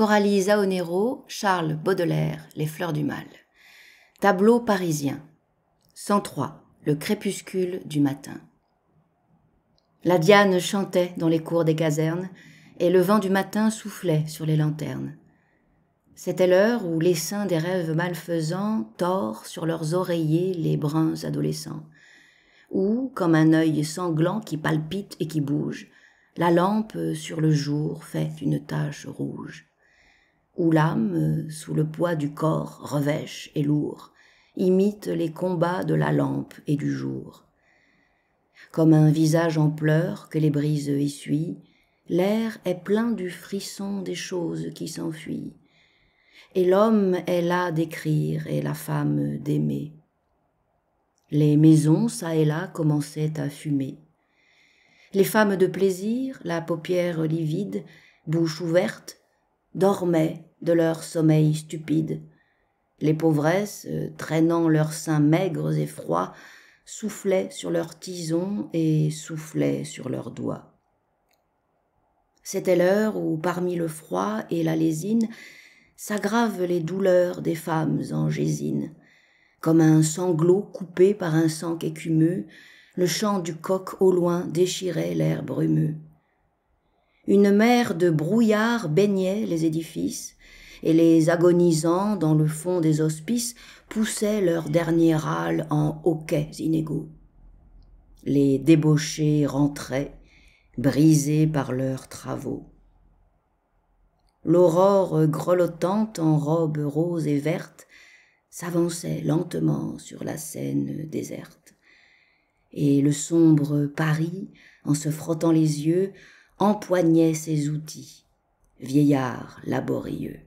Coralie Zaonero, Charles Baudelaire, Les Fleurs du Mal. Tableau parisien. 103. Le crépuscule du matin. La diane chantait dans les cours des casernes, et le vent du matin soufflait sur les lanternes. C'était l'heure où l'essaim des rêves malfaisants tord sur leurs oreillers les bruns adolescents, où, comme un œil sanglant qui palpite et qui bouge, la lampe sur le jour fait une tache rouge où l'âme, sous le poids du corps revêche et lourd, imite les combats de la lampe et du jour. Comme un visage en pleurs que les brises essuient, l'air est plein du frisson des choses qui s'enfuient, et l'homme est là d'écrire et la femme d'aimer. Les maisons, ça et là, commençaient à fumer. Les femmes de plaisir, la paupière livide, bouche ouverte, dormaient de leur sommeil stupide. Les pauvresses, euh, traînant leurs seins maigres et froids, soufflaient sur leurs tisons et soufflaient sur leurs doigts. C'était l'heure où, parmi le froid et la lésine, s'aggravent les douleurs des femmes en gésine. Comme un sanglot coupé par un sang écumeux, le chant du coq au loin déchirait l'air brumeux. Une mer de brouillard baignait les édifices, et les agonisants dans le fond des hospices poussaient leurs derniers râles en hoquets inégaux. Les débauchés rentraient, brisés par leurs travaux. L'aurore grelottante en robe rose et verte s'avançait lentement sur la scène déserte. Et le sombre Paris, en se frottant les yeux, empoignait ses outils, vieillard laborieux.